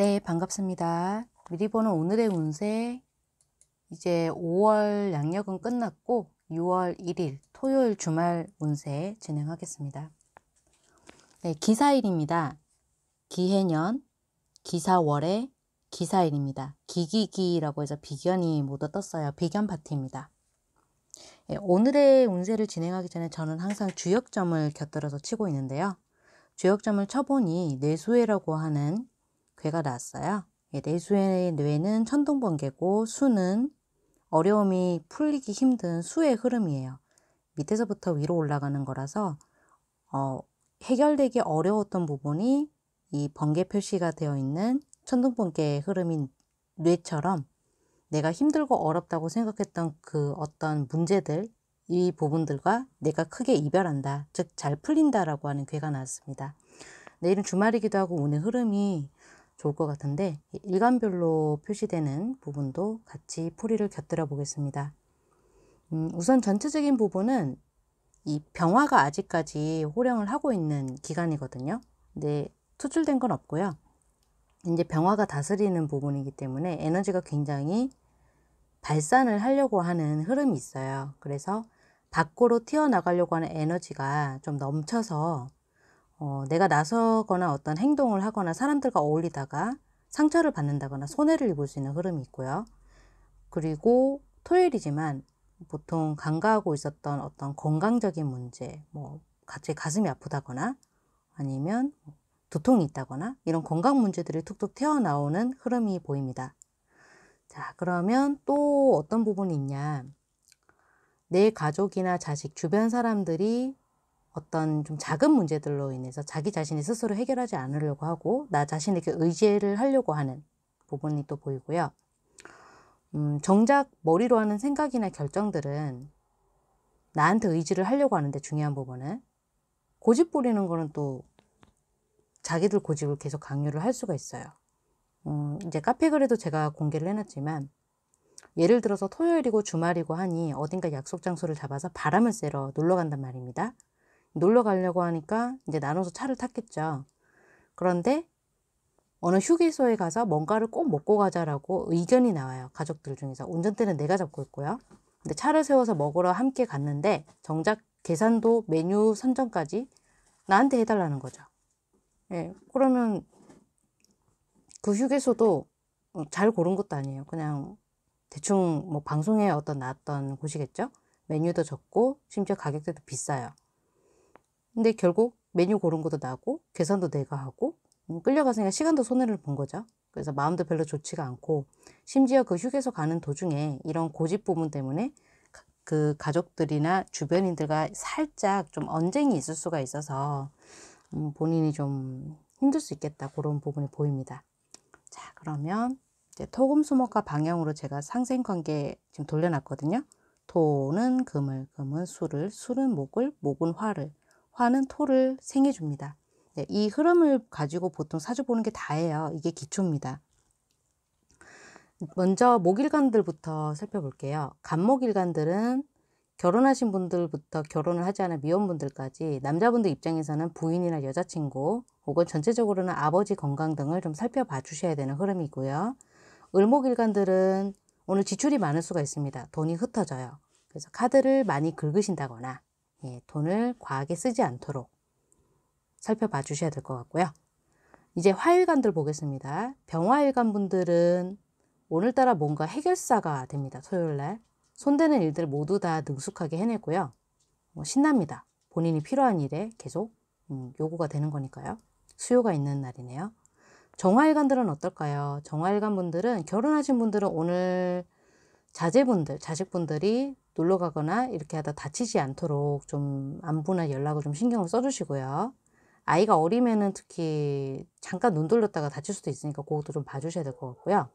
네, 반갑습니다. 미리 보는 오늘의 운세. 이제 5월 양력은 끝났고 6월 1일 토요일 주말 운세 진행하겠습니다. 네, 기사일입니다. 기해년, 기사월에 기사일입니다. 기기기라고 해서 비견이 모두 떴어요. 비견 파티입니다. 네, 오늘의 운세를 진행하기 전에 저는 항상 주역점을 곁들여서 치고 있는데요. 주역점을 쳐보니 내수해라고 하는 괴가 나왔어요. 예, 내수의 뇌는 천둥번개고 수는 어려움이 풀리기 힘든 수의 흐름이에요. 밑에서부터 위로 올라가는 거라서 어, 해결되기 어려웠던 부분이 이 번개 표시가 되어 있는 천둥번개의 흐름인 뇌처럼 내가 힘들고 어렵다고 생각했던 그 어떤 문제들 이 부분들과 내가 크게 이별한다 즉 잘 풀린다라고 하는 괴가 나왔습니다. 내일은 주말이기도 하고 오늘 흐름이 좋을 것 같은데 일간별로 표시되는 부분도 같이 풀이를 곁들여 보겠습니다. 음, 우선 전체적인 부분은 이 병화가 아직까지 호령을 하고 있는 기간이거든요. 근데 투출된 건 없고요. 이제 병화가 다스리는 부분이기 때문에 에너지가 굉장히 발산을 하려고 하는 흐름이 있어요. 그래서 밖으로 튀어나가려고 하는 에너지가 좀 넘쳐서 어, 내가 나서거나 어떤 행동을 하거나 사람들과 어울리다가 상처를 받는다거나 손해를 입을 수 있는 흐름이 있고요. 그리고 토요일이지만 보통 간과하고 있었던 어떤 건강적인 문제, 뭐 갑자기 가슴이 아프다거나 아니면 뭐 두통이 있다거나 이런 건강 문제들이 툭툭 튀어나오는 흐름이 보입니다. 자, 그러면 또 어떤 부분이 있냐. 내 가족이나 자식, 주변 사람들이 어떤 좀 작은 문제들로 인해서 자기 자신이 스스로 해결하지 않으려고 하고 나 자신에게 의지를 하려고 하는 부분이 또 보이고요. 음, 정작 머리로 하는 생각이나 결정들은 나한테 의지를 하려고 하는데 중요한 부분은 고집 부리는 거는 또 자기들 고집을 계속 강요를 할 수가 있어요. 음, 이제 카페 글에도 제가 공개를 해놨지만 예를 들어서 토요일이고 주말이고 하니 어딘가 약속 장소를 잡아서 바람을 쐬러 놀러 간단 말입니다. 놀러 가려고 하니까 이제 나눠서 차를 탔겠죠. 그런데 어느 휴게소에 가서 뭔가를 꼭 먹고 가자라고 의견이 나와요. 가족들 중에서. 운전대는 내가 잡고 있고요. 근데 차를 세워서 먹으러 함께 갔는데 정작 계산도 메뉴 선정까지 나한테 해달라는 거죠. 예, 그러면 그 휴게소도 잘 고른 것도 아니에요. 그냥 대충 뭐 방송에 어떤 나왔던 곳이겠죠? 메뉴도 적고 심지어 가격대도 비싸요. 근데 결국 메뉴 고른 것도 나고 계산도 내가 하고 음, 끌려가서 시간도 손해를 본 거죠. 그래서 마음도 별로 좋지가 않고 심지어 그 휴게소 가는 도중에 이런 고집 부분 때문에 그 가족들이나 주변인들과 살짝 좀 언쟁이 있을 수가 있어서 음, 본인이 좀 힘들 수 있겠다 그런 부분이 보입니다. 자 그러면 이제 토금수목과 방향으로 제가 상생관계 지금 돌려놨거든요. 토는 금을, 금은 수를, 수는 목을, 목은 화를 화는 토를 생해줍니다. 네, 이 흐름을 가지고 보통 사주 보는 게 다예요. 이게 기초입니다. 먼저 목일간들부터 살펴볼게요. 간목일간들은 결혼하신 분들부터 결혼을 하지 않은 미혼분들까지 남자분들 입장에서는 부인이나 여자친구 혹은 전체적으로는 아버지 건강 등을 좀 살펴봐 주셔야 되는 흐름이고요. 을목일간들은 오늘 지출이 많을 수가 있습니다. 돈이 흩어져요. 그래서 카드를 많이 긁으신다거나 예, 돈을 과하게 쓰지 않도록 살펴봐 주셔야 될 것 같고요. 이제 화일간들 보겠습니다. 병화일간 분들은 오늘따라 뭔가 해결사가 됩니다. 토요일날. 손대는 일들 모두 다 능숙하게 해내고요. 뭐 신납니다. 본인이 필요한 일에 계속 음, 요구가 되는 거니까요. 수요가 있는 날이네요. 정화일간들은 어떨까요? 정화일간 분들은 결혼하신 분들은 오늘 자제분들, 자식분들이 놀러 가거나 이렇게 하다 다치지 않도록 좀 안부나 연락을 좀 신경을 써주시고요. 아이가 어리면은 특히 잠깐 눈 돌렸다가 다칠 수도 있으니까 그것도 좀 봐주셔야 될 것 같고요.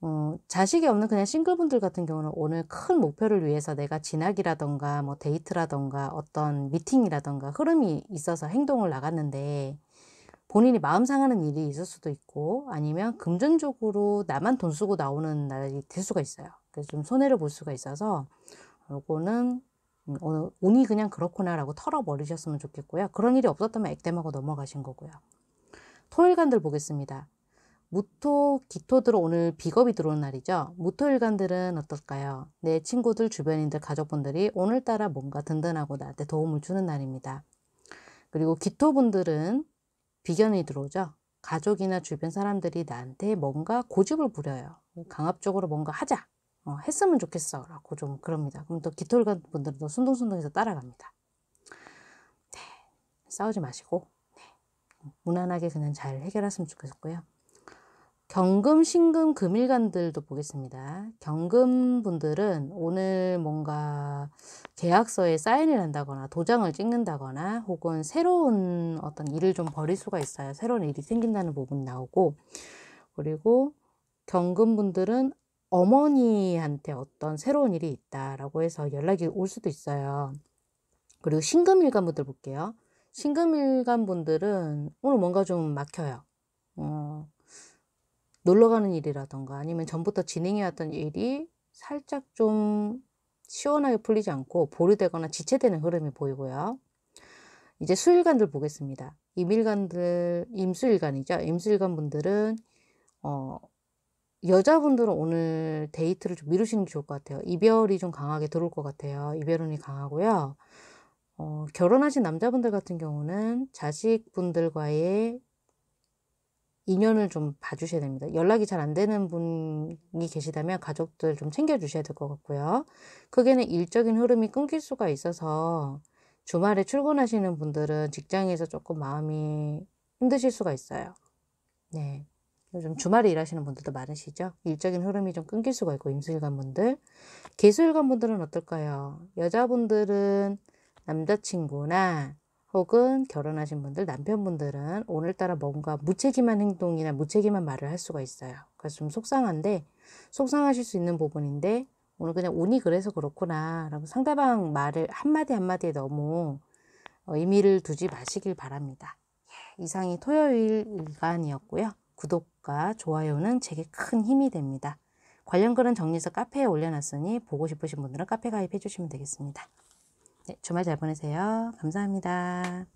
어, 자식이 없는 그냥 싱글분들 같은 경우는 오늘 큰 목표를 위해서 내가 진학이라던가 뭐 데이트라던가 어떤 미팅이라던가 흐름이 있어서 행동을 나갔는데 본인이 마음 상하는 일이 있을 수도 있고 아니면 금전적으로 나만 돈 쓰고 나오는 날이 될 수가 있어요. 그래서 좀 손해를 볼 수가 있어서 요거는 오늘 음, 어, 운이 그냥 그렇구나라고 털어버리셨으면 좋겠고요. 그런 일이 없었다면 액땜하고 넘어가신 거고요. 토일간들 보겠습니다. 무토, 기토들 오늘 비겁이 들어오는 날이죠. 무토일간들은 어떨까요? 내 친구들, 주변인들, 가족분들이 오늘따라 뭔가 든든하고 나한테 도움을 주는 날입니다. 그리고 기토분들은 비견이 들어오죠. 가족이나 주변 사람들이 나한테 뭔가 고집을 부려요. 강압적으로 뭔가 하자. 어, 했으면 좋겠어. 라고 좀 그럽니다. 그럼 또 깃털간 분들은 또 순둥순둥해서 따라갑니다. 네. 싸우지 마시고, 네. 무난하게 그냥 잘 해결했으면 좋겠고요. 경금, 신금, 금일간들도 보겠습니다. 경금 분들은 오늘 뭔가 계약서에 사인을 한다거나 도장을 찍는다거나 혹은 새로운 어떤 일을 좀 벌일 수가 있어요. 새로운 일이 생긴다는 부분 나오고 그리고 경금 분들은 어머니한테 어떤 새로운 일이 있다라고 해서 연락이 올 수도 있어요. 그리고 신금일간 분들 볼게요. 신금일간 분들은 오늘 뭔가 좀 막혀요. 어, 놀러 가는 일이라던가 아니면 전부터 진행해왔던 일이 살짝 좀 시원하게 풀리지 않고 보류되거나 지체되는 흐름이 보이고요. 이제 수일간들 보겠습니다. 임일간들, 임수일간이죠. 임수일간 분들은, 어, 여자분들은 오늘 데이트를 좀 미루시는 게 좋을 것 같아요. 이별이 좀 강하게 들어올 것 같아요. 이별운이 강하고요. 어, 결혼하신 남자분들 같은 경우는 자식분들과의 인연을 좀 봐주셔야 됩니다. 연락이 잘 안 되는 분이 계시다면 가족들 좀 챙겨주셔야 될 것 같고요. 크게는 일적인 흐름이 끊길 수가 있어서 주말에 출근하시는 분들은 직장에서 조금 마음이 힘드실 수가 있어요. 네. 요즘 주말에 일하시는 분들도 많으시죠? 일적인 흐름이 좀 끊길 수가 있고, 임수일간 분들. 개수일간 분들은 어떨까요? 여자분들은 남자친구나 혹은 결혼하신 분들, 남편분들은 오늘따라 뭔가 무책임한 행동이나 무책임한 말을 할 수가 있어요. 그래서 좀 속상한데, 속상하실 수 있는 부분인데, 오늘 그냥 운이 그래서 그렇구나. 라고 상대방 말을 한마디 한마디에 너무 어, 의미를 두지 마시길 바랍니다. 예, 이상이 토요일간이었고요. 구독과 좋아요는 제게 큰 힘이 됩니다. 관련 글은 정리해서 카페에 올려놨으니 보고 싶으신 분들은 카페 가입해 주시면 되겠습니다. 네, 주말 잘 보내세요. 감사합니다.